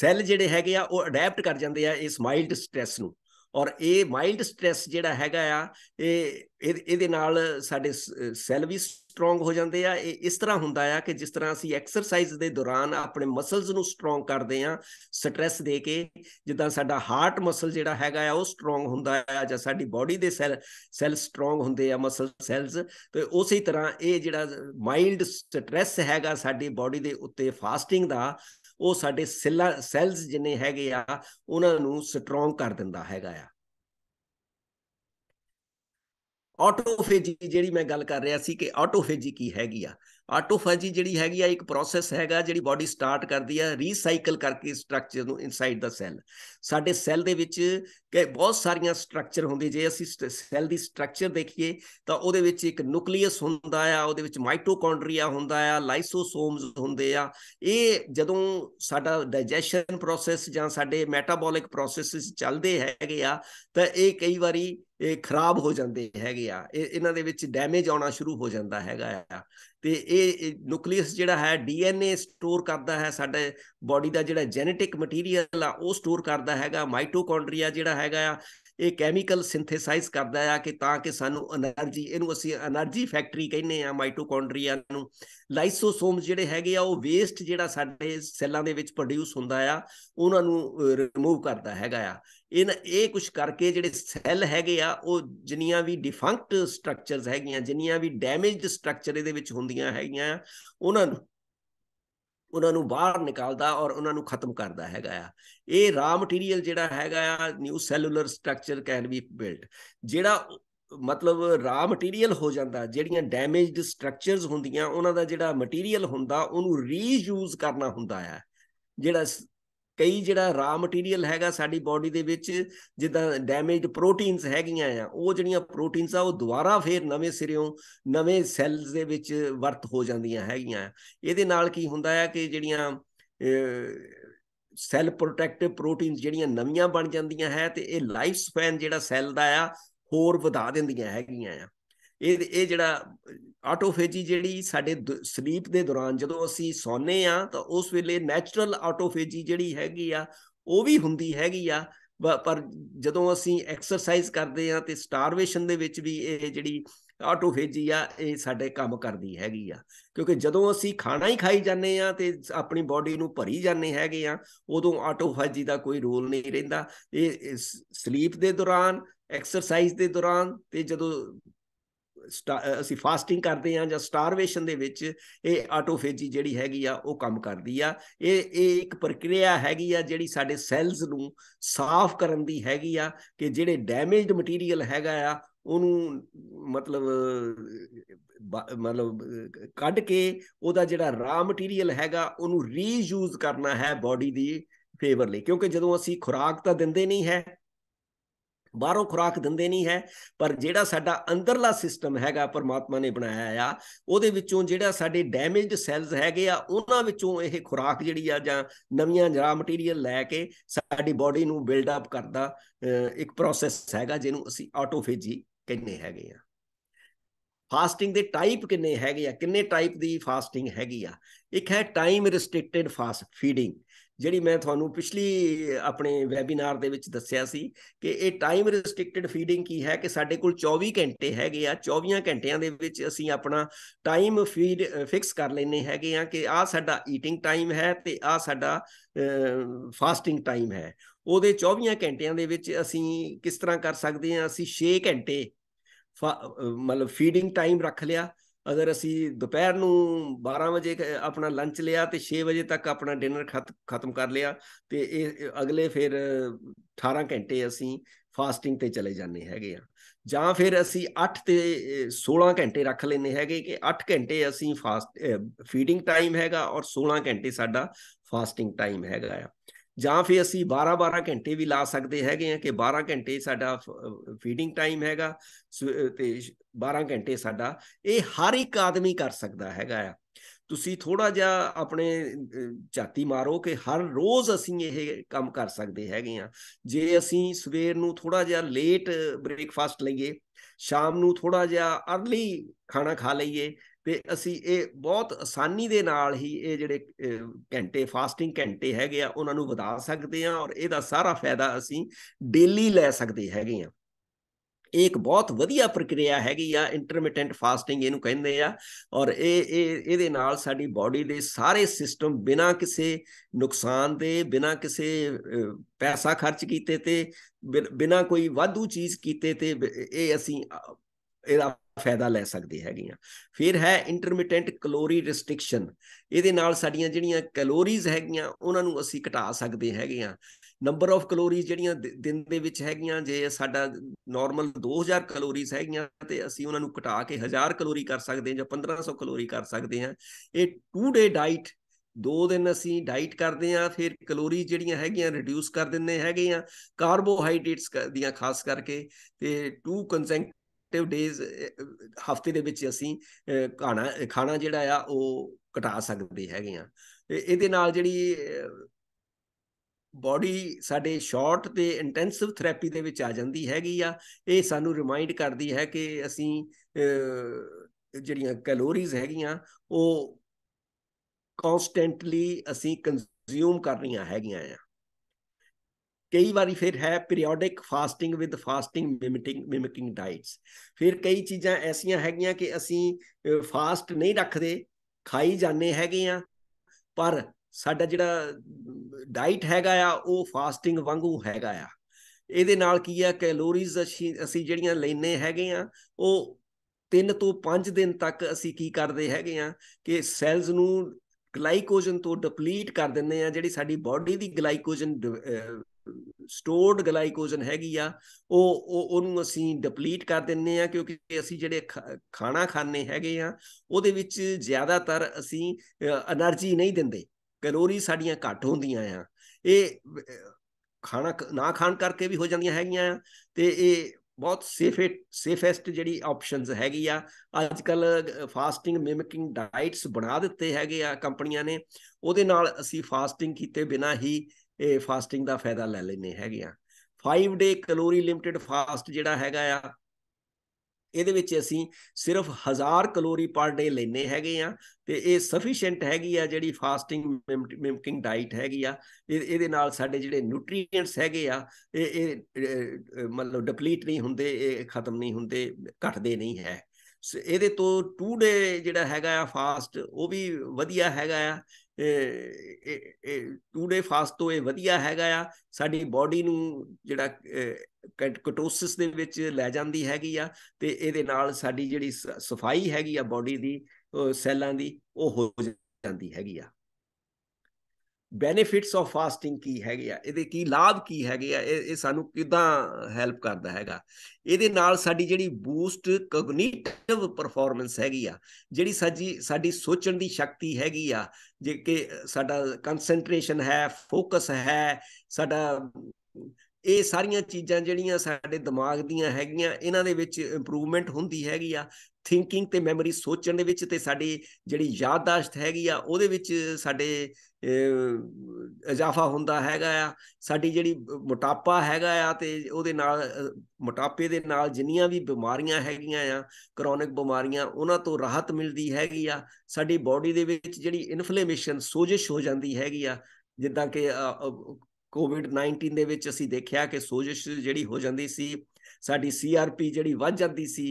cell ਜਿਹੜੇ ਹੈਗੇ ਆ ਉਹ ਅਡਾਪਟ ਕਰ ਜਾਂਦੇ ਆ ਇਸ ਮਾਈਲਡ ਸਟ्रेस ਨੂੰ ਔਰ ਇਹ ਮਾਈਲਡ ਸਟ्रेस ਜਿਹੜਾ ਹੈਗਾ ਆ ਇਹ ਇਹਦੇ ਨਾਲ ਸਾਡੇ ਸੈੱਲ ਵੀ ਸਟਰੋਂਗ ਹੋ ਜਾਂਦੇ ਆ ਇਹ ਇਸ ਤਰ੍ਹਾਂ ਹੁੰਦਾ ਆ ਕਿ ਜਿਸ ਤਰ੍ਹਾਂ ਅਸੀਂ ਐਕਸਰਸਾਈਜ਼ ਦੇ ਦੌਰਾਨ ਆਪਣੇ ਮਸਲਸ ਨੂੰ ਸਟਰੋਂਗ ਕਰਦੇ ਆ ਸਟ्रेस ਦੇ ਕੇ ਜਿੱਦਾਂ ਸਾਡਾ ਹਾਰਟ ਮਸਲ ਜਿਹੜਾ ਹੈਗਾ ਆ ਉਹ ਸਟਰੋਂਗ ਹੁੰਦਾ ਆ ਜਾਂ ਸਾਡੀ ਬਾਡੀ ਦੇ ਸੈੱਲ ਸੈੱਲ ਸਟਰੋਂਗ ਹੁੰਦੇ ਆ ਮਸਲ ਸੈੱਲਸ ਤੇ ਉਸੇ ਤਰ੍ਹਾਂ ਇਹ ਜਿਹੜਾ ਮਾਈਲਡ ਸਟ्रेस ਹੈਗਾ ਸਾਡੀ ਬਾਡੀ ਦੇ ਉੱਤੇ ਫਾਸਟਿੰਗ ਦਾ ਉਹ ਸਾਡੇ ਸੈਲਸ ਜਿੰਨੇ ਹੈਗੇ ਆ ਉਹਨਾਂ ਨੂੰ ਸਟਰੋਂਗ ਕਰ ਦਿੰਦਾ ਹੈਗਾ ਆ ਆਟੋਫੇਜੀ ਜਿਹੜੀ ਮੈਂ ਗੱਲ ਕਰ ਰਿਹਾ ਸੀ ਕਿ ਆਟੋਫੇਜੀ ਕੀ ਹੈਗੀ ਆ ਆਟੋਫੇਜੀ ਜਿਹੜੀ ਹੈਗੀ ਆ ਇੱਕ ਪ੍ਰੋਸੈਸ ਹੈਗਾ ਜਿਹੜੀ ਬਾਡੀ ਸਟਾਰਟ ਕਰਦੀ ਆ ਰੀਸਾਈਕਲ ਕਰਕੇ ਸਟਰਕਚਰ ਨੂੰ ਇਨਸਾਈਡ ਦਾ ਸੈੱਲ ਸਾਡੇ ਸੈੱਲ ਦੇ ਵਿੱਚ ਬਹੁਤ ਸਾਰੀਆਂ ਸਟਰਕਚਰ ਹੁੰਦੀ ਜੇ ਅਸੀਂ ਸੈੱਲ ਦੀ ਸਟਰਕਚਰ ਦੇਖੀਏ ਤਾਂ ਉਹਦੇ ਵਿੱਚ ਇੱਕ ਨਿਊਕਲੀਅਸ ਹੁੰਦਾ ਆ ਉਹਦੇ ਵਿੱਚ ਮਾਈਟੋਕੌਂਡਰੀਆ ਹੁੰਦਾ ਆ ਲਾਈਸੋਸੋਮਸ ਹੁੰਦੇ ਆ ਇਹ ਜਦੋਂ ਸਾਡਾ ਡਾਈਜੈਸ਼ਨ ਪ੍ਰੋਸੈਸ ਜਾਂ ਸਾਡੇ ਮੈਟਾਬੋਲਿਕ ਪ੍ਰੋਸੈਸਸ ਚੱਲਦੇ ਹੈਗੇ ਆ ਤਾਂ ਇਹ ਕਈ ਵਾਰੀ ਇਹ ਖਰਾਬ ਹੋ ਜਾਂਦੇ ਹੈਗੇ ਆ ਇਹ ਇਹਨਾਂ ਦੇ ਵਿੱਚ ਡੈਮੇਜ ਆਉਣਾ ਸ਼ੁਰੂ ਹੋ ਜਾਂਦਾ ਹੈਗਾ ਆ ਤੇ ਇਹ ਨਿਊਕਲੀਅਸ ਜਿਹੜਾ ਹੈ ਡੀਐਨਏ ਸਟੋਰ ਕਰਦਾ ਹੈ ਸਾਡੇ ਬਾਡੀ ਦਾ ਜਿਹੜਾ ਜੈਨੇਟਿਕ ਮਟੀਰੀਅਲ ਆ ਉਹ ਸਟੋਰ ਕਰਦਾ ਹੈਗਾ ਮਾਈਟੋਕੌਂਡਰੀਆ ਜਿਹੜਾ ਹੈਗਾ ਆ ਇਹ ਕੈਮੀਕਲ ਸਿੰਥੇਸਾਈਜ਼ ਕਰਦਾ ਆ ਕਿ ਤਾਂ ਕਿ ਸਾਨੂੰ એનર્ਜੀ ਇਹਨੂੰ ਅਸੀਂ એનર્ਜੀ ਫੈਕਟਰੀ ਕਹਿੰਨੇ ਆ ਮਾਈਟੋਕੌਂਡਰੀਆ ਨੂੰ ਲਾਈਸੋਸੋਮਸ ਜਿਹੜੇ ਹੈਗੇ ਆ ਉਹ ਵੇਸਟ ਜਿਹੜਾ ਸਾਡੇ ਸੈੱਲਾਂ ਦੇ ਵਿੱਚ ਪ੍ਰੋਡਿਊਸ ਹੁੰਦਾ ਆ ਉਹਨਾਂ ਨੂੰ ਰਿਮੂਵ ਕਰਦਾ ਹੈਗਾ ਆ ਇਹ ਇਹ ਕੁਝ ਕਰਕੇ ਜਿਹੜੇ ਸੈੱਲ ਹੈਗੇ ਆ ਉਹ ਜਿੰਨੀਆਂ ਵੀ ਡਿਫੰਕਟ ਸਟਰਕਚਰਸ ਹੈਗੀਆਂ ਜਿੰਨੀਆਂ ਵੀ ਡੈਮੇਜਡ ਸਟਰਕਚਰ ਇਹਦੇ ਵਿੱਚ ਹੁੰਦੀਆਂ ਹੈਗੀਆਂ ਉਹਨਾਂ ਨੂੰ ਉਹਨਾਂ ਨੂੰ ਬਾਹਰ ਨਿਕਾਲਦਾ ਔਰ ਉਹਨਾਂ ਨੂੰ ਖਤਮ ਕਰਦਾ ਹੈਗਾ ਆ ਇਹ ਰਾ ਮਟੀਰੀਅਲ ਜਿਹੜਾ ਹੈਗਾ ਆ new cellular structure can be built ਜਿਹੜਾ ਮਤਲਬ ਰਾ ਮਟੀਰੀਅਲ ਹੋ ਜਾਂਦਾ ਜਿਹੜੀਆਂ ਡੈਮੇਜਡ ਸਟਰਕਚਰਸ ਹੁੰਦੀਆਂ ਉਹਨਾਂ ਦਾ ਜਿਹੜਾ ਮਟੀਰੀਅਲ ਹੁੰਦਾ ਉਹਨੂੰ ਰੀਯੂਜ਼ ਕਰਨਾ ਹੁੰਦਾ ਆ ਜਿਹੜਾ ਕਈ ਜਿਹੜਾ ਰਾ ਮਟੀਰੀਅਲ ਹੈਗਾ ਸਾਡੀ ਬਾਡੀ ਦੇ ਵਿੱਚ ਜਿੱਦਾਂ ਡੈਮੇਜਡ ਪ੍ਰੋਟੀਨਸ ਹੈਗੀਆਂ ਆ ਉਹ ਜਿਹੜੀਆਂ ਪ੍ਰੋਟੀਨਸ ਆ ਉਹ ਦੁਬਾਰਾ ਫੇਰ ਨਵੇਂ ਸਿਰਿਓਂ ਨਵੇਂ ਸੈਲਸ ਦੇ ਵਿੱਚ ਵਰਤ ਹੋ ਜਾਂਦੀਆਂ ਹੈਗੀਆਂ ਇਹਦੇ ਨਾਲ ਕੀ ਹੁੰਦਾ ਹੈ ਕਿ ਜਿਹੜੀਆਂ ਸੈਲ ਪ੍ਰੋਟੈਕਟਿਵ ਪ੍ਰੋਟੀਨਸ ਜਿਹੜੀਆਂ ਨਵੀਆਂ ਬਣ ਜਾਂਦੀਆਂ ਹੈ ਤੇ ਇਹ ਲਾਈਫ ਸਪੈਨ ਜਿਹੜਾ ਸੈੱਲ ਦਾ ਆ ਹੋਰ ਵਧਾ ਦਿੰਦੀਆਂ ਹੈਗੀਆਂ ਆ ਇਹ ਇਹ ਜਿਹੜਾ ਆਟੋਫੇਜੀ ਜਿਹੜੀ ਸਾਡੇ ਸਲੀਪ ਦੇ ਦੌਰਾਨ ਜਦੋਂ ਅਸੀਂ ਸੌਂਨੇ ਆ ਤਾਂ ਉਸ ਵੇਲੇ ਨੈਚੁਰਲ ਆਟੋਫੇਜੀ ਜਿਹੜੀ ਹੈਗੀ ਆ ਉਹ ਵੀ ਹੁੰਦੀ ਹੈਗੀ ਆ ਪਰ ਜਦੋਂ ਅਸੀਂ ਐਕਸਰਸਾਈਜ਼ ਕਰਦੇ ਆ ਤੇ ਸਟਾਰਵੇਸ਼ਨ ਦੇ ਵਿੱਚ ਵੀ ਇਹ ਜਿਹੜੀ ਆਟੋਫੇਜੀ ਆ ਇਹ ਸਾਡੇ ਕੰਮ ਕਰਦੀ ਹੈਗੀ ਆ ਕਿਉਂਕਿ ਜਦੋਂ ਅਸੀਂ ਖਾਣਾ ਹੀ ਖਾਈ ਜਾਂਦੇ ਆ ਤੇ ਆਪਣੀ ਬਾਡੀ ਨੂੰ ਭਰੀ ਜਾਂਦੇ ਹੈਗੇ ਆ ਉਦੋਂ ਆਟੋਫੇਜੀ ਦਾ ਕੋਈ ਰੋਲ ਨਹੀਂ ਰਹਿੰਦਾ ਇਹ ਸਲੀਪ ਦੇ ਦੌਰਾਨ ਐਕਸਰਸਾਈਜ਼ ਦੇ ਦੌਰਾਨ ਤੇ ਜਦੋਂ ਅਸੀਂ ਫਾਸਟਿੰਗ ਕਰਦੇ ਆ ਜਾਂ ਸਟਾਰਵੇਸ਼ਨ ਦੇ ਵਿੱਚ ਇਹ ਆਟੋਫੇਜੀ ਜਿਹੜੀ ਹੈਗੀ ਆ ਉਹ ਕੰਮ ਕਰਦੀ ਆ ਇਹ ਇਹ ਇੱਕ ਪ੍ਰਕਿਰਿਆ ਹੈਗੀ ਆ ਜਿਹੜੀ ਸਾਡੇ ਸੈਲਸ ਨੂੰ ਸਾਫ਼ ਕਰਨ ਦੀ ਹੈਗੀ ਆ ਕਿ ਜਿਹੜੇ ਡੈਮੇਜਡ ਮਟੀਰੀਅਲ ਹੈਗਾ ਆ ਉਹਨੂੰ ਮਤਲਬ ਮਤਲਬ ਕੱਢ ਕੇ ਉਹਦਾ ਜਿਹੜਾ ਰਾ ਮਟੀਰੀਅਲ ਹੈਗਾ ਉਹਨੂੰ ਰੀਯੂਜ਼ ਕਰਨਾ ਹੈ ਬਾਡੀ ਦੀ ਫੇਵਰ ਲਈ ਕਿਉਂਕਿ ਜਦੋਂ ਅਸੀਂ ਖੁਰਾਕ ਤਾਂ ਦਿੰਦੇ ਨਹੀਂ ਹੈ ਬਾਹਰੋਂ ਖੁਰਾਕ ਦਿੰਦੇ ਨਹੀਂ ਹੈ ਪਰ ਜਿਹੜਾ ਸਾਡਾ ਅੰਦਰਲਾ ਸਿਸਟਮ ਹੈਗਾ ਪਰਮਾਤਮਾ ਨੇ ਬਣਾਇਆ ਆ ਉਹਦੇ ਵਿੱਚੋਂ ਜਿਹੜਾ ਸਾਡੇ ਡੈਮੇਜਡ ਸੈਲਸ ਹੈਗੇ ਆ ਉਹਨਾਂ ਵਿੱਚੋਂ ਇਹ ਖੁਰਾਕ ਜਿਹੜੀ ਆ ਜਾਂ ਨਵੀਆਂ ਜਰਾ ਮਟੀਰੀਅਲ ਲੈ ਕੇ ਸਾਡੀ ਬਾਡੀ ਨੂੰ ਬਿਲਡ ਅਪ ਕਰਦਾ ਇੱਕ ਪ੍ਰੋਸੈਸ ਹੈਗਾ ਜਿਹਨੂੰ ਅਸੀਂ ਆਟੋਫੇਜੀ ਕਹਿੰਦੇ ਹੈਗੇ ਆ ਫਾਸਟਿੰਗ ਦੇ ਟਾਈਪ ਕਿੰਨੇ ਹੈਗੇ ਆ ਕਿੰਨੇ ਟਾਈਪ ਦੀ ਫਾਸਟਿੰਗ ਹੈਗੀ ਆ ਇੱਕ ਹੈ ਟਾਈਮ ਰੈਸਟ੍ਰਿਕਟਿਡ ਫਾਸਟ ਫੀਡਿੰਗ ਜਿਹੜੀ ਮੈਂ ਤੁਹਾਨੂੰ ਪਿਛਲੀ ਆਪਣੇ ਵੈਬਿਨਾਰ ਦੇ ਵਿੱਚ ਦੱਸਿਆ ਸੀ ਕਿ ਇਹ ਟਾਈਮ ਰੈਸਟ੍ਰਿਕਟਿਡ ਫੀਡਿੰਗ ਕੀ ਹੈ ਕਿ ਸਾਡੇ ਕੋਲ 24 ਘੰਟੇ ਹੈਗੇ ਆ 24 ਘੰਟਿਆਂ ਦੇ ਵਿੱਚ ਅਸੀਂ ਆਪਣਾ ਟਾਈਮ ਫੀਡ ਫਿਕਸ ਕਰ ਲੈਨੇ ਹੈਗੇ ਆ ਕਿ ਆ ਸਾਡਾ ਈਟਿੰਗ ਟਾਈਮ ਹੈ ਤੇ ਆ ਸਾਡਾ ਫਾਸਟਿੰਗ ਟਾਈਮ ਹੈ ਉਹਦੇ 24 ਘੰਟਿਆਂ ਦੇ ਵਿੱਚ ਅਸੀਂ ਕਿਸ ਤਰ੍ਹਾਂ ਕਰ ਸਕਦੇ ਆ ਅਸੀਂ 6 ਘੰਟੇ ਮਤਲਬ ਫੀਡਿੰਗ ਟਾਈਮ ਰੱਖ ਲਿਆ ਅਗਰ ਅਸੀਂ ਦੁਪਹਿਰ ਨੂੰ 12 ਵਜੇ ਆਪਣਾ ਲੰਚ ਲਿਆ ਤੇ 6 ਵਜੇ ਤੱਕ ਆਪਣਾ ਡਿਨਰ ਖਤਮ ਕਰ ਲਿਆ ਤੇ ਇਹ ਅਗਲੇ ਫਿਰ 18 ਘੰਟੇ ਅਸੀਂ ਫਾਸਟਿੰਗ ਤੇ ਚਲੇ ਜਾਂਦੇ ਹੈਗੇ ਆ ਜਾਂ ਫਿਰ ਅਸੀਂ 8 ਤੇ 16 ਘੰਟੇ ਰੱਖ ਲੈਨੇ ਹੈਗੇ ਕਿ 8 ਘੰਟੇ ਅਸੀਂ ਫਾਸਟ ਫੀਡਿੰਗ ਟਾਈਮ ਹੈਗਾ ਔਰ 16 ਘੰਟੇ ਸਾਡਾ ਫਾਸਟਿੰਗ ਟਾਈਮ ਹੈਗਾ ਆ ਜਾਂ ਫਿਰ ਅਸੀਂ 12-12 ਘੰਟੇ ਵੀ ਲਾ ਸਕਦੇ ਹੈਗੇ ਆ ਕਿ 12 ਘੰਟੇ ਸਾਡਾ ਫੀਡਿੰਗ ਟਾਈਮ ਹੈਗਾ ਤੇ 12 ਘੰਟੇ ਸਾਡਾ ਇਹ ਹਰ ਇੱਕ ਆਦਮੀ ਕਰ ਸਕਦਾ ਹੈਗਾ ਆ ਤੁਸੀਂ ਥੋੜਾ ਜਿਹਾ ਆਪਣੇ ਝਾਤੀ ਮਾਰੋ ਕਿ ਹਰ ਰੋਜ਼ ਅਸੀਂ ਇਹ ਕੰਮ ਕਰ ਸਕਦੇ ਹੈਗੇ ਆ ਜੇ ਅਸੀਂ ਸਵੇਰ ਨੂੰ ਥੋੜਾ ਜਿਹਾ ਲੇਟ ਬ੍ਰੇਕਫਾਸਟ ਲਈਏ ਸ਼ਾਮ ਨੂੰ ਥੋੜਾ ਜਿਹਾ ਅਰਲੀ ਖਾਣਾ ਖਾ ਲਈਏ ਤੇ ਅਸੀਂ ਇਹ ਬਹੁਤ ਆਸਾਨੀ ਦੇ ਨਾਲ ਹੀ ਇਹ ਜਿਹੜੇ ਘੰਟੇ ਫਾਸਟਿੰਗ ਘੰਟੇ ਹੈਗੇ ਆ ਉਹਨਾਂ ਨੂੰ ਵਧਾ ਸਕਦੇ ਆ ਔਰ ਇਹਦਾ ਸਾਰਾ ਫਾਇਦਾ ਅਸੀਂ ਡੇਲੀ ਲੈ ਸਕਦੇ ਹੈਗੇ ਆ ਇਹ ਇੱਕ ਬਹੁਤ ਵਧੀਆ ਪ੍ਰਕਿਰਿਆ ਹੈਗੀ ਆ ਇੰਟਰਮਿਟੈਂਟ ਫਾਸਟਿੰਗ ਇਹਨੂੰ ਕਹਿੰਦੇ ਆ ਔਰ ਇਹ ਇਹ ਇਹਦੇ ਨਾਲ ਸਾਡੀ ਬਾਡੀ ਦੇ ਸਾਰੇ ਸਿਸਟਮ ਬਿਨਾਂ ਕਿਸੇ ਨੁਕਸਾਨ ਦੇ ਬਿਨਾਂ ਕਿਸੇ ਪੈਸਾ ਖਰਚ ਕੀਤੇ ਤੇ ਬਿਨਾਂ ਕੋਈ ਵਾਧੂ ਚੀਜ਼ ਕੀਤੇ ਤੇ ਇਹ ਅਸੀਂ ਇਹਦਾ ਫਾਇਦਾ ਲੈ ਸਕਦੇ ਹੈਗੀਆਂ ਫਿਰ ਹੈ ਇੰਟਰਮੀਟੈਂਟ ਕੈਲੋਰੀ ਰੈਸਟ੍ਰਿਕਸ਼ਨ ਇਹਦੇ ਨਾਲ ਸਾਡੀਆਂ ਜਿਹੜੀਆਂ ਕੈਲੋਰੀਜ਼ ਹੈਗੀਆਂ ਉਹਨਾਂ ਨੂੰ ਅਸੀਂ ਘਟਾ ਸਕਦੇ ਹੈਗੀਆਂ ਨੰਬਰ ਆਫ ਕੈਲੋਰੀਜ਼ ਜਿਹੜੀਆਂ ਦਿਨ ਦੇ ਵਿੱਚ ਹੈਗੀਆਂ ਜੇ ਸਾਡਾ ਨਾਰਮਲ 2000 ਕੈਲੋਰੀਜ਼ ਹੈਗੀਆਂ ਤੇ ਅਸੀਂ ਉਹਨਾਂ ਨੂੰ ਘਟਾ ਕੇ 1000 ਕੈਲੋਰੀ ਕਰ ਸਕਦੇ ਹਾਂ ਜਾਂ 1500 ਕੈਲੋਰੀ ਕਰ ਸਕਦੇ ਹਾਂ ਇਹ 2 ਡੇ ਡਾਈਟ ਦੋ ਦਿਨ ਅਸੀਂ ਡਾਈਟ ਕਰਦੇ ਹਾਂ ਫਿਰ ਕੈਲੋਰੀ ਜਿਹੜੀਆਂ ਹੈਗੀਆਂ ਰਿਡਿਊਸ ਕਰ ਦਿੰਨੇ ਹੈਗੇ ਆ ਕਾਰਬੋਹਾਈਡਰੇਟਸ ਦੀਆਂ ਖਾਸ ਕਰਕੇ ਤੇ 2 ਕੰਸੈਂਟ consecutive ਡੇਜ਼ ਹਫਤੇ ਦੇ ਵਿੱਚ ਅਸੀਂ ਖਾਣਾ ਖਾਣਾ ਜਿਹੜਾ ਆ ਉਹ ਘਟਾ ਸਕਦੇ ਹੈਗੇ ਆ ਇਹਦੇ ਨਾਲ ਜਿਹੜੀ ਬਾਡੀ ਸਾਡੇ ਸ਼ਾਰਟ ਤੇ ਇੰਟੈਂਸਿਵ ਥੈਰੇਪੀ ਦੇ ਵਿੱਚ ਆ ਜਾਂਦੀ ਹੈਗੀ ਆ ਇਹ ਸਾਨੂੰ ਰਿਮਾਈਂਡ ਕਰਦੀ ਹੈ ਕਿ ਅਸੀਂ ਜਿਹੜੀਆਂ ਕੈਲੋਰੀਜ਼ ਹੈਗੀਆਂ ਉਹ ਕਨਸਟੈਂਟਲੀ ਅਸੀਂ ਕੰਜ਼ਿਊਮ ਕਰ ਰਹੀਆਂ ਹੈਗੀਆਂ ਆ ਕਈ ਵਾਰੀ ਫਿਰ ਹੈ periodic fasting with fasting mimicking mimicking diets ਫਿਰ ਕਈ ਚੀਜ਼ਾਂ ਐਸੀਆਂ ਹੈਗੀਆਂ ਕਿ ਅਸੀਂ ਫਾਸਟ ਨਹੀਂ ਰੱਖਦੇ ਖਾਈ ਜਾਂਦੇ ਹੈਗੇ ਆ ਪਰ ਸਾਡਾ ਜਿਹੜਾ ਡਾਈਟ ਹੈਗਾ ਆ ਉਹ ਫਾਸਟਿੰਗ ਵਾਂਗੂ ਹੈਗਾ ਆ ਇਹਦੇ ਨਾਲ ਕੀ ਆ ਕੈਲੋਰੀਜ਼ ਅਸੀਂ ਜਿਹੜੀਆਂ ਲੈਨੇ ਹੈਗੇ ਆ ਉਹ 3 ਤੋਂ 5 ਦਿਨ ਤੱਕ ਅਸੀਂ ਕੀ ਕਰਦੇ ਹੈਗੇ ਆ ਕਿ ਸੈਲਸ ਨੂੰ ਗਲਾਈਕੋਜਨ ਤੋਂ ਡਿਪਲੀਟ ਕਰ ਦਿੰਦੇ ਆ ਜਿਹੜੀ ਸਾਡੀ ਬਾਡੀ ਦੀ ਗਲਾਈਕੋਜਨ ਸਟੋਰਡ ਗਲਾਈਕੋਜਨ ਹੈਗੀ ਆ ਉਹ ਉਹਨੂੰ ਅਸੀਂ ਡਿਪਲੀਟ ਕਰ ਦਿੰਨੇ ਆ ਕਿਉਂਕਿ ਅਸੀਂ ਜਿਹੜੇ ਖਾਣਾ ਖਾਣੇ ਹੈਗੇ ਆ ਉਹਦੇ ਵਿੱਚ ਜ਼ਿਆਦਾਤਰ ਅਸੀਂ એનર્ਜੀ ਨਹੀਂ ਦਿੰਦੇ ਕੈਲੋਰੀ ਸਾਡੀਆਂ ਘੱਟ ਹੁੰਦੀਆਂ ਆ ਇਹ ਖਾਣਾ ਨਾ ਖਾਣ ਕਰਕੇ ਵੀ ਹੋ ਜਾਂਦੀਆਂ ਹੈਗੀਆਂ ਆ ਤੇ ਇਹ ਬਹੁਤ ਸੇਫੇਟ ਸੇਫੈਸਟ ਜਿਹੜੀ ਆਪਸ਼ਨਸ ਹੈਗੀ ਆ ਅੱਜ ਕੱਲ ਫਾਸਟਿੰਗ ਮਿਮਿਕਿੰਗ ਡਾਈਟਸ ਬਣਾ ਦਿੱਤੇ ਹੈਗੇ ਆ ਕੰਪਨੀਆਂ ਨੇ ਉਹਦੇ ਨਾਲ ਅਸੀਂ ਫਾਸਟਿੰਗ ਕੀਤੇ ਬਿਨਾ ਹੀ ਇਹ ਫਾਸਟਿੰਗ ਦਾ ਫਾਇਦਾ ਲੈ ਲੈਨੇ ਹੈਗੇ ਆ 5 ਡੇ ਕੈਲੋਰੀ ਲਿਮਟਿਡ ਫਾਸਟ ਜਿਹੜਾ ਹੈਗਾ ਆ ਇਹਦੇ ਵਿੱਚ ਅਸੀਂ ਸਿਰਫ 1000 ਕੈਲੋਰੀ ਪਰ ਡੇ ਲੈਨੇ ਹੈਗੇ ਆ ਤੇ ਇਹ ਸਫੀਸ਼ੀਐਂਟ ਹੈਗੀ ਆ ਜਿਹੜੀ ਫਾਸਟਿੰਗ ਮਿਮਕਿੰਗ ਡਾਈਟ ਹੈਗੀ ਆ ਇਹਦੇ ਨਾਲ ਸਾਡੇ ਜਿਹੜੇ ਨਿਊਟ੍ਰੀਐਂਟਸ ਹੈਗੇ ਆ ਇਹ ਇਹ ਮਤਲਬ ਡਿਪਲੀਟ ਨਹੀਂ ਹੁੰਦੇ ਇਹ ਖਤਮ ਨਹੀਂ ਹੁੰਦੇ ਘਟਦੇ ਨਹੀਂ ਹੈ ਇਹਦੇ ਤੋਂ 2 ਡੇ ਜਿਹੜਾ ਹੈਗਾ ਆ ਫਾਸਟ ਉਹ ਵੀ ਵਧੀਆ ਹੈਗਾ ਆ ਟੂਡੇ ਫਾਸਟ ਤੋਂ ਇਹ ਵਧੀਆ ਹੈਗਾ ਆ ਸਾਡੀ ਬਾਡੀ ਨੂੰ ਜਿਹੜਾ ਕੈਟੋਸਿਸ ਦੇ ਵਿੱਚ ਲੈ ਜਾਂਦੀ ਹੈਗੀ ਆ ਤੇ ਇਹਦੇ ਨਾਲ ਸਾਡੀ ਜਿਹੜੀ ਸਫਾਈ ਹੈਗੀ ਆ ਬਾਡੀ ਦੀ ਸੈੱਲਾਂ ਦੀ ਉਹ ਹੋ ਜਾਂਦੀ ਹੈਗੀ ਆ ਬੈਨੀਫਿਟਸ ਆਫ ਫਾਸਟਿੰਗ ਕੀ ਹੈਗੇ ਆ ਇਹਦੇ ਕੀ ਲਾਭ ਕੀ ਹੈਗੇ ਆ ਇਹ ਇਹ ਸਾਨੂੰ ਕਿਦਾਂ ਹੈਲਪ ਕਰਦਾ ਹੈਗਾ ਇਹਦੇ ਨਾਲ ਸਾਡੀ ਜਿਹੜੀ ਬੂਸਟ ਕੋਗਨੀਟਿਵ ਪਰਫਾਰਮੈਂਸ ਹੈਗੀ ਆ ਜਿਹੜੀ ਸਾਡੀ ਸਾਡੀ ਸੋਚਣ ਦੀ ਸ਼ਕਤੀ ਹੈਗੀ ਆ ਜੇ ਕਿ ਸਾਡਾ ਕਨਸੈਂਟਰੇਸ਼ਨ ਹੈ ਫੋਕਸ ਹੈ ਸਾਡਾ ਇਹ ਸਾਰੀਆਂ ਚੀਜ਼ਾਂ ਜਿਹੜੀਆਂ ਸਾਡੇ ਦਿਮਾਗ ਦੀਆਂ ਹੈਗੀਆਂ ਇਹਨਾਂ ਦੇ ਵਿੱਚ ਇੰਪਰੂਵਮੈਂਟ ਹੁੰਦੀ ਹੈਗੀ ਆ ਥਿੰਕਿੰਗ ਤੇ ਮੈਮਰੀ ਸੋਚਣ ਦੇ ਵਿੱਚ ਤੇ ਸਾਡੀ ਜਿਹੜੀ ਯਾਦਦਾਸ਼ਤ ਹੈਗੀ ਆ ਉਹਦੇ ਵਿੱਚ ਸਾਡੇ ਇਜ਼ਾਫਾ ਹੁੰਦਾ ਹੈਗਾ ਆ ਸਾਡੀ ਜਿਹੜੀ ਮੋਟਾਪਾ ਹੈਗਾ ਆ ਤੇ ਉਹਦੇ ਨਾਲ ਮੋਟਾਪੇ ਦੇ ਨਾਲ ਜਿੰਨੀਆਂ ਵੀ ਬਿਮਾਰੀਆਂ ਹੈਗੀਆਂ ਆ ਕ੍ਰੋਨਿਕ ਬਿਮਾਰੀਆਂ ਉਹਨਾਂ ਤੋਂ ਰਾਹਤ ਮਿਲਦੀ ਹੈਗੀ ਆ ਸਾਡੀ ਬਾਡੀ ਦੇ ਵਿੱਚ ਜਿਹੜੀ ਇਨਫਲੇਮੇਸ਼ਨ ਸੋਜਿਸ਼ ਹੋ ਜਾਂਦੀ ਹੈਗੀ ਆ ਜਿੱਦਾਂ ਕਿ ਕੋਵਿਡ-19 ਦੇ ਵਿੱਚ ਅਸੀਂ ਦੇਖਿਆ ਕਿ ਸੋਜਿਸ਼ ਜਿਹੜੀ ਹੋ ਜਾਂਦੀ ਸੀ ਸਾਡੀ ਸੀਆਰਪੀ ਜਿਹੜੀ ਵੱਧ ਜਾਂਦੀ ਸੀ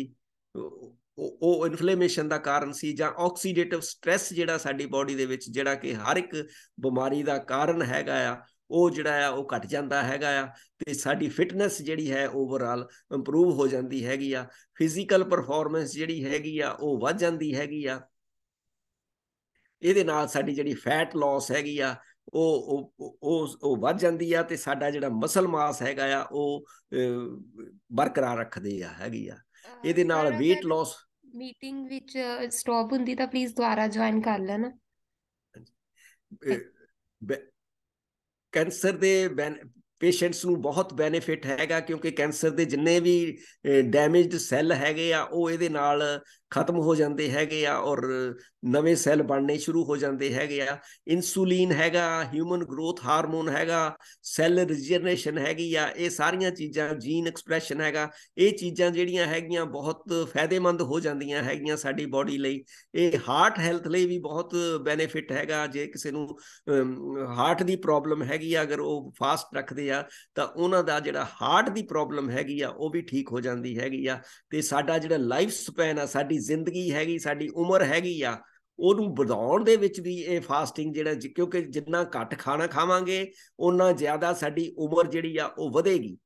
ਉਹ ਇਨਫਲੇਮੇਸ਼ਨ ਦਾ ਕਾਰਨ ਸੀ ਜਾਂ ਆਕਸੀਡੇਟਿਵ ਸਟ्रेस ਜਿਹੜਾ ਸਾਡੀ ਬਾਡੀ ਦੇ ਵਿੱਚ ਜਿਹੜਾ ਕਿ ਹਰ ਇੱਕ ਬਿਮਾਰੀ ਦਾ ਕਾਰਨ ਹੈਗਾ ਆ ਉਹ ਜਿਹੜਾ ਆ ਉਹ ਘਟ ਜਾਂਦਾ ਹੈਗਾ ਆ ਤੇ ਸਾਡੀ ਫਿਟਨੈਸ ਜਿਹੜੀ ਹੈ ਓਵਰਆਲ ਇੰਪਰੂਵ ਹੋ ਜਾਂਦੀ ਹੈਗੀ ਆ ਫਿਜ਼ੀਕਲ ਪਰਫਾਰਮੈਂਸ ਜਿਹੜੀ ਹੈਗੀ ਆ ਉਹ ਵੱਧ ਜਾਂਦੀ ਹੈਗੀ ਆ ਇਹਦੇ ਨਾਲ ਸਾਡੀ ਜਿਹੜੀ ਫੈਟ ਲਾਸ ਹੈਗੀ ਆ ਉਹ ਉਹ ਉਹ ਵੱਧ ਜਾਂਦੀ ਆ ਤੇ ਸਾਡਾ ਜਿਹੜਾ ਮਸਲ ਮਾਸ ਹੈਗਾ ਆ ਉਹ ਬਰਕਰਾਰ ਰੱਖਦੇ ਆ ਹੈਗੀ ਆ ਇਹਦੇ ਨਾਲ weight loss ਮੀਟਿੰਗ ਵਿੱਚ ਸਟਾਪ ਹੁੰਦੀ ਤਾਂ ਪਲੀਜ਼ ਦੁਬਾਰਾ ਜੁਆਇਨ ਕਰ ਲੈਣਾ ਕੈਂਸਰ ਦੇ ਪੇਸ਼ੈਂਟਸ ਨੂੰ ਬਹੁਤ ਬੈਨੀਫਿਟ ਹੈਗਾ ਕਿਉਂਕਿ ਕੈਂਸਰ ਦੇ ਜਿੰਨੇ ਵੀ ਡੈਮੇਜਡ ਸੈੱਲ ਹੈਗੇ ਆ ਉਹ ਇਹਦੇ ਨਾਲ ਖਤਮ ਹੋ ਜਾਂਦੇ ਹੈਗੇ ਆ ਔਰ ਨਵੇਂ ਸੈੱਲ ਬਣਨੇ ਸ਼ੁਰੂ ਹੋ ਜਾਂਦੇ ਹੈਗੇ ਆ ਇਨਸੂਲਿਨ ਹੈਗਾ ਹਿਊਮਨ ਗਰੋਥ ਹਾਰਮੋਨ ਹੈਗਾ ਸੈੱਲ ਰੀਜਨਰੇਸ਼ਨ ਹੈਗੀ ਆ ਇਹ ਸਾਰੀਆਂ ਚੀਜ਼ਾਂ ਜੀਨ ਐਕਸਪ੍ਰੈਸ਼ਨ ਹੈਗਾ ਇਹ ਚੀਜ਼ਾਂ ਜਿਹੜੀਆਂ ਹੈਗੀਆਂ ਬਹੁਤ ਫਾਇਦੇਮੰਦ ਹੋ ਜਾਂਦੀਆਂ ਹੈਗੀਆਂ ਸਾਡੀ ਬਾਡੀ ਲਈ ਇਹ ਹਾਰਟ ਹੈਲਥ ਲਈ ਵੀ ਬਹੁਤ ਬੈਨੀਫਿਟ ਹੈਗਾ ਜੇ ਕਿਸੇ ਨੂੰ ਹਾਰਟ ਦੀ ਪ੍ਰੋਬਲਮ ਹੈਗੀ ਆ ਅਗਰ ਉਹ ਫਾਸਟ ਰੱਖਦੇ ਆ ਤਾਂ ਉਹਨਾਂ ਦਾ ਜਿਹੜਾ ਹਾਰਟ ਦੀ ਪ੍ਰੋਬਲਮ ਹੈਗੀ ਆ ਉਹ ਵੀ ਠੀਕ ਹੋ ਜਾਂਦੀ ਹੈਗੀ ਆ ਤੇ ਸਾਡਾ ਜਿਹੜਾ ਲਾਈਫ ਸਪੈਨ ਆ ਸਾਡੀ ਜ਼ਿੰਦਗੀ ਹੈਗੀ ਸਾਡੀ ਉਮਰ ਹੈਗੀ ਆ ਉਹਨੂੰ ਵਧਾਉਣ ਦੇ ਵਿੱਚ ਵੀ ਇਹ ਫਾਸਟਿੰਗ ਜਿਹੜਾ ਕਿਉਂਕਿ ਜਿੰਨਾ ਘੱਟ ਖਾਣਾ ਖਾਵਾਂਗੇ ਉਹਨਾਂ ਜ਼ਿਆਦਾ ਸਾਡੀ ਉਮਰ ਜਿਹੜੀ ਆ ਉਹ ਵਧੇਗੀ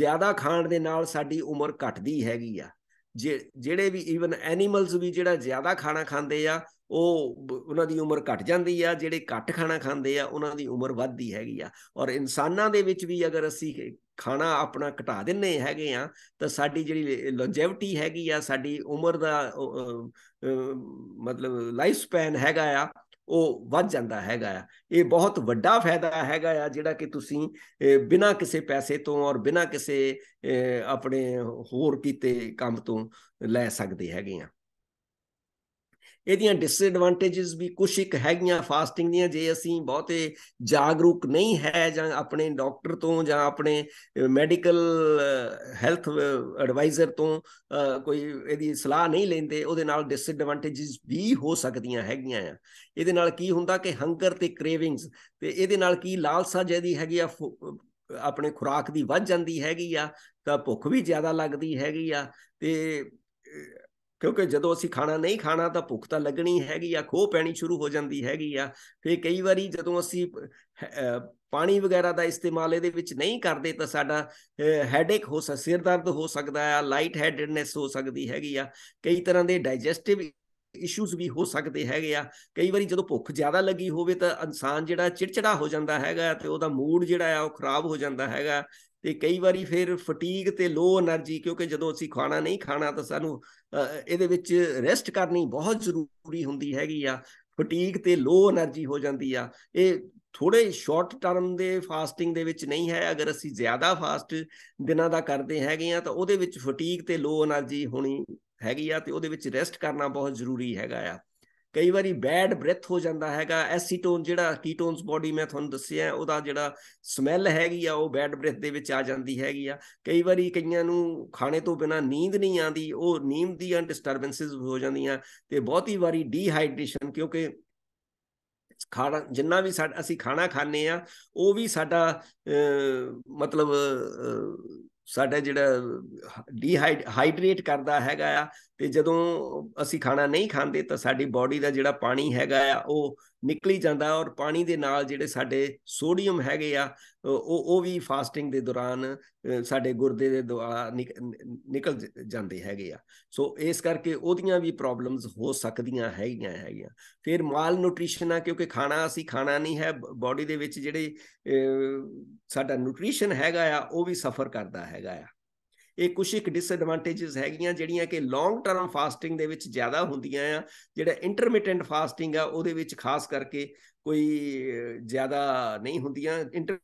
ਜ਼ਿਆਦਾ ਖਾਣ ਦੇ ਨਾਲ ਸਾਡੀ ਉਮਰ ਘਟਦੀ ਹੈਗੀ ਆ ਜਿਹੜੇ ਵੀ ਈਵਨ ਐਨੀਮਲਸ ਵੀ ਜਿਹੜਾ ਜ਼ਿਆਦਾ ਖਾਣਾ ਖਾਂਦੇ ਆ ਉਹ ਉਹਨਾਂ ਦੀ ਉਮਰ ਘਟ ਜਾਂਦੀ ਆ ਜਿਹੜੇ ਘੱਟ ਖਾਣਾ ਖਾਂਦੇ ਆ ਉਹਨਾਂ ਦੀ ਉਮਰ ਵੱਧਦੀ ਹੈਗੀ ਆ ਔਰ ਇਨਸਾਨਾਂ ਦੇ ਵਿੱਚ ਵੀ ਅਗਰ ਅਸੀਂ ਖਾਣਾ ਆਪਣਾ ਘਟਾ ਦਿੰਨੇ ਹੈਗੇ ਆ ਤਾਂ ਸਾਡੀ ਜਿਹੜੀ ਲੋਂਜੇਵਿਟੀ ਹੈਗੀ ਆ ਸਾਡੀ ਉਮਰ ਦਾ ਮਤਲਬ ਲਾਈਫ ਸਪੈਨ ਹੈਗਾ ਆ ਉਹ ਵੱਧ ਜਾਂਦਾ ਹੈਗਾ ਆ ਇਹ ਬਹੁਤ ਵੱਡਾ ਫਾਇਦਾ ਹੈਗਾ ਆ ਜਿਹੜਾ ਕਿ ਤੁਸੀਂ ਬਿਨਾਂ ਕਿਸੇ ਪੈਸੇ ਤੋਂ ਔਰ ਬਿਨਾਂ ਕਿਸੇ ਆਪਣੇ ਹੋਰ ਕੀਤੇ ਕੰਮ ਤੋਂ ਲੈ ਸਕਦੇ ਹੈਗੇ ਆ ਇਹਦੀਆਂ ਡਿਸਐਡਵਾਂਟੇजेस ਵੀ ਕੁਝ ਇੱਕ ਹੈਗੀਆਂ ਫਾਸਟਿੰਗ ਦੀਆਂ ਜੇ ਅਸੀਂ ਬਹੁਤੇ ਜਾਗਰੂਕ ਨਹੀਂ ਹੈ ਜਾਂ ਆਪਣੇ ਡਾਕਟਰ ਤੋਂ ਜਾਂ ਆਪਣੇ ਮੈਡੀਕਲ ਹੈਲਥ ਐਡਵਾਈਜ਼ਰ ਤੋਂ ਕੋਈ ਇਹਦੀ ਸਲਾਹ ਨਹੀਂ ਲੈਂਦੇ ਉਹਦੇ ਨਾਲ ਡਿਸਐਡਵਾਂਟੇजेस ਵੀ ਹੋ ਸਕਦੀਆਂ ਹੈਗੀਆਂ ਆ ਇਹਦੇ ਨਾਲ ਕੀ ਹੁੰਦਾ ਕਿ ਹੰਗਰ ਤੇ ਕ੍ਰੇਵਿੰਗਸ ਤੇ ਇਹਦੇ ਨਾਲ ਕੀ ਲਾਲਸਾ ਜਿਹਦੀ ਹੈਗੀ ਆ ਆਪਣੇ ਖੁਰਾਕ ਦੀ ਵੱਧ ਜਾਂਦੀ ਹੈਗੀ ਆ ਤਾਂ ਭੁੱਖ ਵੀ ਜ਼ਿਆਦਾ ਲੱਗਦੀ ਹੈਗੀ ਆ ਤੇ ਕਿਉਂਕਿ ਜਦੋਂ ਅਸੀਂ ਖਾਣਾ ਨਹੀਂ ਖਾਣਾ ਤਾਂ ਭੁੱਖ ਤਾਂ ਲੱਗਣੀ ਹੈਗੀ ਆ ਖੋਹ ਪੈਣੀ ਸ਼ੁਰੂ ਹੋ ਜਾਂਦੀ ਹੈਗੀ ਆ ਫਿਰ ਕਈ ਵਾਰੀ ਜਦੋਂ ਅਸੀਂ ਪਾਣੀ ਵਗੈਰਾ ਦਾ ਇਸਤੇਮਾਲ ਇਹਦੇ ਵਿੱਚ ਨਹੀਂ ਕਰਦੇ ਤਾਂ ਸਾਡਾ ਹੈਡੇਕ ਹੋ ਸਕਦਾ ਸਿਰ ਦਰਦ ਹੋ ਸਕਦਾ ਆ ਲਾਈਟ ਹੈਡਡਨੈਸ ਹੋ ਸਕਦੀ ਹੈਗੀ ਆ ਕਈ ਤਰ੍ਹਾਂ ਦੇ ਡਾਈਜੈਸਟਿਵ ਇਸ਼ੂਸ ਵੀ ਹੋ ਸਕਦੇ ਹੈਗੇ ਆ ਕਈ ਵਾਰੀ ਜਦੋਂ ਭੁੱਖ ਜ਼ਿਆਦਾ ਲੱਗੀ ਹੋਵੇ ਤਾਂ ਇਨਸਾਨ ਜਿਹੜਾ ਚਿੜਚਿੜਾ ਹੋ ਜਾਂਦਾ ਹੈਗਾ ਤੇ ਉਹਦਾ ਮੂਡ ਜਿਹੜਾ ਆ ਉਹ ਖਰਾਬ ਹੋ ਜਾਂਦਾ ਹੈਗਾ ਤੇ ਕਈ ਵਾਰੀ ਫਿਰ ਫਟੀਗ ਤੇ ਲੋ એનર્ਜੀ ਕਿਉਂਕਿ ਜਦੋਂ ਅਸੀਂ ਖਾਣਾ ਨਹੀਂ ਖਾਣਾ ਤਾਂ ਸਾਨੂੰ ਇਹਦੇ ਵਿੱਚ ਰੈਸਟ ਕਰਨੀ ਬਹੁਤ ਜ਼ਰੂਰੀ ਹੁੰਦੀ ਹੈਗੀ ਆ ਫਟੀਗ ਤੇ ਲੋ એનર્ਜੀ ਹੋ ਜਾਂਦੀ ਆ ਇਹ ਥੋੜੇ ਸ਼ਾਰਟ ਟਰਮ ਦੇ ਫਾਸਟਿੰਗ ਦੇ ਵਿੱਚ ਨਹੀਂ ਹੈ ਅਗਰ ਅਸੀਂ ਜ਼ਿਆਦਾ ਫਾਸਟ ਦਿਨਾਂ ਦਾ ਕਰਦੇ ਹੈਗੇ ਆ ਤਾਂ ਉਹਦੇ ਵਿੱਚ ਫਟੀਗ ਤੇ ਲੋ એનર્ਜੀ ਹੋਣੀ ਹੈਗੀ ਆ ਤੇ ਉਹਦੇ ਵਿੱਚ ਰੈਸਟ ਕਰਨਾ ਬਹੁਤ ਜ਼ਰੂਰੀ ਹੈਗਾ ਆ ਕਈ ਵਾਰੀ ਬੈਡ ਬ੍ਰੈਥ ਹੋ ਜਾਂਦਾ ਹੈਗਾ ਐਸੀਟੋਨ ਜਿਹੜਾ ਕੀਟੋਨਸ ਬੋਡੀ ਮੈਂ ਤੁਹਾਨੂੰ ਦੱਸਿਆ ਉਹਦਾ ਜਿਹੜਾ ਸਮੈਲ ਹੈਗੀ ਆ ਉਹ ਬੈਡ ਬ੍ਰੈਥ ਦੇ ਵਿੱਚ ਆ ਜਾਂਦੀ ਹੈਗੀ ਆ ਕਈ ਵਾਰੀ ਕਈਆਂ ਨੂੰ ਖਾਣੇ ਤੋਂ ਬਿਨਾ ਨੀਂਦ ਨਹੀਂ ਆਂਦੀ ਉਹ ਨੀਂਦ ਦੀਆਂ ਡਿਸਟਰਬੈਂਸਸ ਹੋ ਜਾਂਦੀਆਂ ਤੇ ਬਹੁਤੀ ਵਾਰੀ ਡੀਹਾਈਡਰੇਸ਼ਨ ਕਿਉਂਕਿ ਖਾਣਾ ਜਿੰਨਾ ਵੀ ਅਸੀਂ ਖਾਣਾ ਖਾਂਦੇ ਆ ਉਹ ਵੀ ਸਾਡਾ ਮਤਲਬ ਸਾਡਾ ਜਿਹੜਾ ਡੀਹਾਈਡਰੇਟ ਕਰਦਾ ਹੈਗਾ ਆ ਤੇ ਜਦੋਂ ਅਸੀਂ ਖਾਣਾ ਨਹੀਂ ਖਾਂਦੇ ਤਾਂ ਸਾਡੀ ਬਾਡੀ ਦਾ ਜਿਹੜਾ ਪਾਣੀ ਹੈਗਾ ਆ ਉਹ ਨਿਕਲੀ ਜਾਂਦਾ ਔਰ ਪਾਣੀ ਦੇ ਨਾਲ ਜਿਹੜੇ ਸਾਡੇ ਸੋਡੀਅਮ ਹੈਗੇ ਆ ਉਹ ਉਹ ਵੀ ਫਾਸਟਿੰਗ ਦੇ ਦੌਰਾਨ ਸਾਡੇ ਗੁਰਦੇ ਦੇ ਦੁਆਰਾ ਨਿਕਲ ਜਾਂਦੇ ਹੈਗੇ ਆ ਸੋ ਇਸ ਕਰਕੇ ਉਹਦੀਆਂ ਵੀ ਪ੍ਰੋਬਲਮਸ ਹੋ ਸਕਦੀਆਂ ਹੈਗੀਆਂ ਹੈਗੀਆਂ ਫਿਰ ਮਾਲ ਨਿਊਟ੍ਰੀਸ਼ਨ ਆ ਕਿਉਂਕਿ ਖਾਣਾ ਅਸੀਂ ਖਾਣਾ ਨਹੀਂ ਹੈ ਬਾਡੀ ਦੇ ਵਿੱਚ ਜਿਹੜੇ ਸਾਡਾ ਨਿਊਟ੍ਰੀਸ਼ਨ ਹੈਗਾ ਆ ਉਹ ਵੀ ਸਫਰ ਕਰਦਾ ਹੈਗਾ ਆ ਇਹ ਕੁਝ ਇੱਕ ਡਿਸਐਡਵਾਂਟੇजेस ਹੈਗੀਆਂ ਜਿਹੜੀਆਂ ਕਿ ਲੌਂਗ ਟਰਮ ਫਾਸਟਿੰਗ ਦੇ ਵਿੱਚ ਜ਼ਿਆਦਾ ਹੁੰਦੀਆਂ ਆ ਜਿਹੜਾ ਇੰਟਰਮੀਟੈਂਟ ਫਾਸਟਿੰਗ ਆ ਉਹਦੇ ਵਿੱਚ ਖਾਸ ਕਰਕੇ ਕੋਈ ਜ਼ਿਆਦਾ ਨਹੀਂ ਹੁੰਦੀਆਂ ਇੰਟਰ